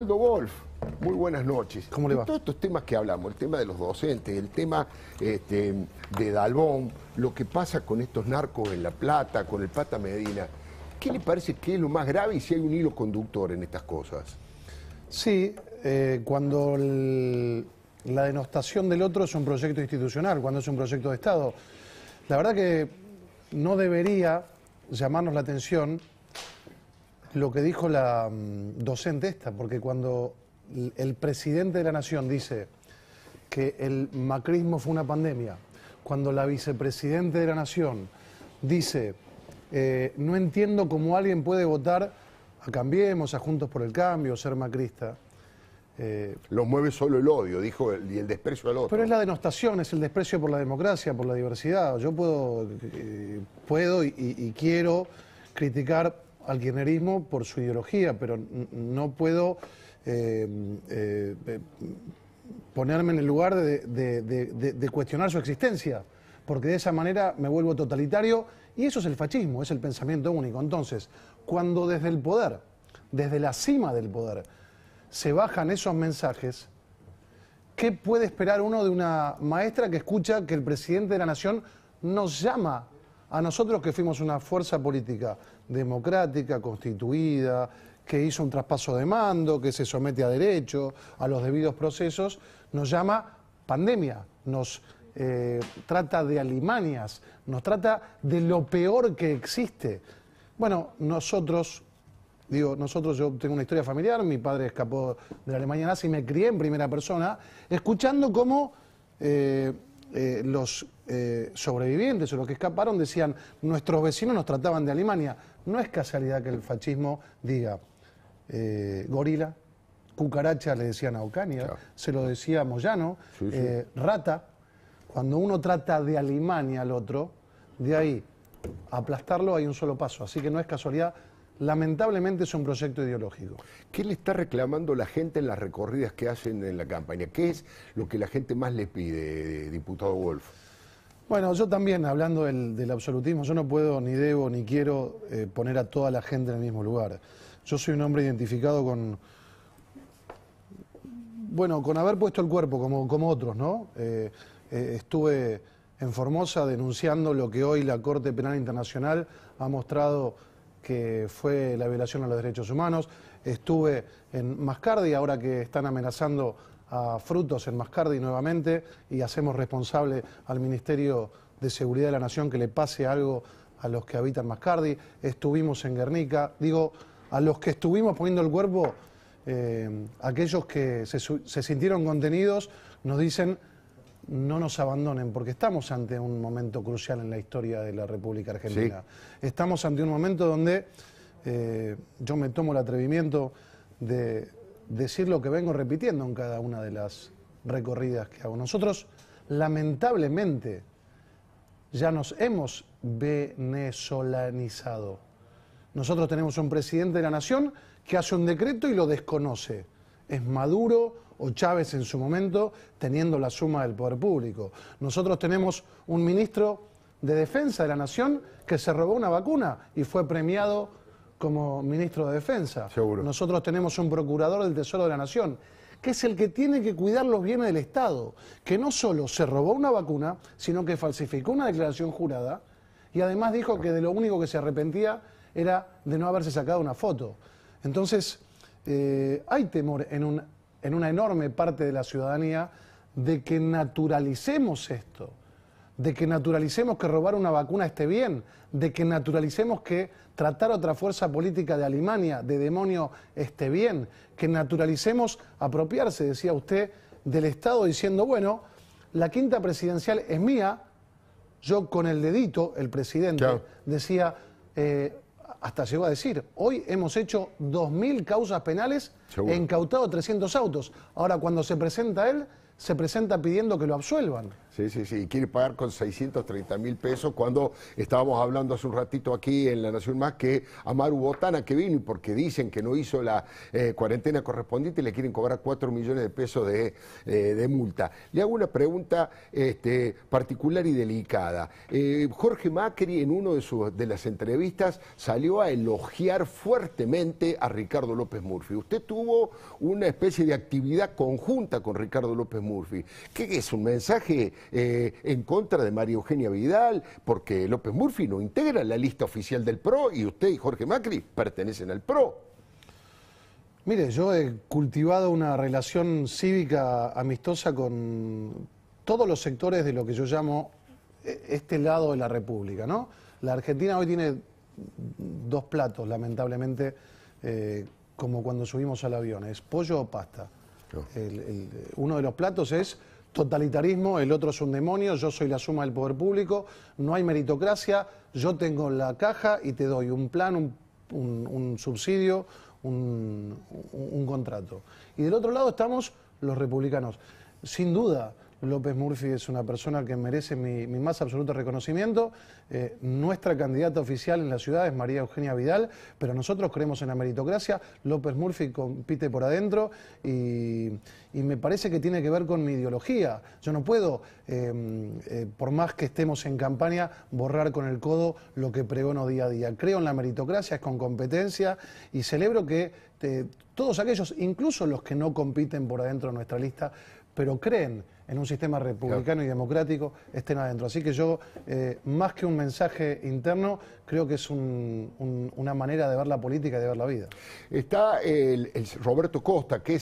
Golf, muy buenas noches. ¿Cómo le va? todos estos temas que hablamos, el tema de los docentes, el tema este, de Dalbón, lo que pasa con estos narcos en La Plata, con el Pata Medina, ¿qué le parece que es lo más grave y si hay un hilo conductor en estas cosas? Sí, eh, cuando la denostación del otro es un proyecto institucional, cuando es un proyecto de Estado. La verdad que no debería llamarnos la atención lo que dijo la mm, docente esta, porque cuando el presidente de la Nación dice que el macrismo fue una pandemia, cuando la vicepresidente de la Nación dice, eh, no entiendo cómo alguien puede votar a Cambiemos, a Juntos por el Cambio, ser macrista. Eh, lo mueve solo el odio, dijo, y el desprecio al otro. Pero es la denostación, es el desprecio por la democracia, por la diversidad. Yo puedo, eh, puedo y quiero criticar al por su ideología, pero no puedo eh, eh, ponerme en el lugar de, de, cuestionar su existencia, porque de esa manera me vuelvo totalitario y eso es el fascismo, es el pensamiento único. Entonces, cuando desde el poder, desde la cima del poder, se bajan esos mensajes, ¿qué puede esperar uno de una maestra que escucha que el presidente de la nación nos llama a nosotros que fuimos una fuerza política democrática, constituida, que hizo un traspaso de mando, que se somete a derecho, a los debidos procesos, nos llama pandemia, nos eh, trata de alimañas, nos trata de lo peor que existe. Bueno, nosotros, digo, nosotros yo tengo una historia familiar, mi padre escapó de la Alemania nazi y me crié en primera persona, escuchando cómo... Eh, eh, los eh, sobrevivientes o los que escaparon decían, nuestros vecinos nos trataban de Alemania. No es casualidad que el fascismo diga, eh, gorila, cucaracha le decían a Ocaña, se lo decía Moyano, rata. Cuando uno trata de Alemania al otro, de ahí aplastarlo hay un solo paso. Así que no es casualidad lamentablemente es un proyecto ideológico. ¿Qué le está reclamando la gente en las recorridas que hacen en la campaña? ¿Qué es lo que la gente más le pide, eh, diputado Wolf? Bueno, yo también, hablando del, absolutismo, yo no puedo, ni debo, ni quiero eh, poner a toda la gente en el mismo lugar. Yo soy un hombre identificado con, bueno, con haber puesto el cuerpo como, como otros, ¿no? Eh, estuve en Formosa denunciando lo que hoy la Corte Penal Internacional ha mostrado que fue la violación a los derechos humanos. Estuve en Mascardi, ahora que están amenazando a frutos en Mascardi nuevamente y hacemos responsable al Ministerio de Seguridad de la Nación que le pase algo a los que habitan Mascardi. Estuvimos en Guernica, digo, a los que estuvimos poniendo el cuerpo, eh, aquellos que se sintieron contenidos, nos dicen no nos abandonen, porque estamos ante un momento crucial en la historia de la República Argentina. Estamos ante un momento donde eh, yo me tomo el atrevimiento de decir lo que vengo repitiendo en cada una de las recorridas que hago. Nosotros, lamentablemente, ya nos hemos venezolanizado. Nosotros tenemos un presidente de la nación que hace un decreto y lo desconoce. Es Maduro, o Chávez en su momento teniendo la suma del poder público. Nosotros tenemos un ministro de Defensa de la Nación que se robó una vacuna y fue premiado como ministro de Defensa. Seguro. Nosotros tenemos un procurador del Tesoro de la Nación que es el que tiene que cuidar los bienes del Estado, que no solo se robó una vacuna, sino que falsificó una declaración jurada y además dijo que de lo único que se arrepentía era de no haberse sacado una foto. Entonces, eh, hay temor en un en una enorme parte de la ciudadanía de que naturalicemos esto, de que naturalicemos que robar una vacuna esté bien, de que naturalicemos que tratar otra fuerza política de Alemania, de demonio, esté bien, que naturalicemos apropiarse, decía usted, del Estado diciendo, bueno, la quinta presidencial es mía, yo con el dedito, el presidente, decía, eh, hasta llegó a decir, hoy hemos hecho 2.000 causas penales incautado 300 autos. Ahora, cuando se presenta él, se presenta pidiendo que lo absuelvan. Sí, sí, sí. Quiere pagar con 630 mil pesos cuando estábamos hablando hace un ratito aquí en La Nación Más que Amaru Botana que vino y porque dicen que no hizo la eh, cuarentena correspondiente y le quieren cobrar 4 millones de pesos eh, de, multa. Le hago una pregunta este, particular y delicada. Eh, Jorge Macri en una de, de las entrevistas salió a elogiar fuertemente a Ricardo López Murphy. Usted tuvo una especie de actividad conjunta con Ricardo López Murphy. ¿Qué es? ¿Un mensaje eh, en contra de María Eugenia Vidal, porque López Murphy no integra la lista oficial del PRO y usted y Jorge Macri pertenecen al PRO. Mire, yo he cultivado una relación cívica amistosa con todos los sectores de lo que yo llamo eh, este lado de la República, ¿no? La Argentina hoy tiene dos platos, lamentablemente, eh, como cuando subimos al avión, es pollo o pasta. Oh. uno de los platos es totalitarismo, el otro es un demonio, yo soy la suma del poder público, no hay meritocracia, yo tengo la caja y te doy un plan, un, subsidio, un, contrato. Y del otro lado estamos los republicanos. Sin duda, López Murphy es una persona que merece mi, más absoluto reconocimiento. Eh, nuestra candidata oficial en la ciudad es María Eugenia Vidal, pero nosotros creemos en la meritocracia. López Murphy compite por adentro y, me parece que tiene que ver con mi ideología. Yo no puedo, em, eh, por más que estemos en campaña, borrar con el codo lo que pregono día a día. Creo en la meritocracia, es con competencia y celebro que eh, todos aquellos, incluso los que no compiten por adentro de nuestra lista, pero creen en un sistema republicano y democrático, estén adentro. Así que yo, eh, más que un mensaje interno, creo que es una manera de ver la política y de ver la vida. Está el, Roberto Costa, que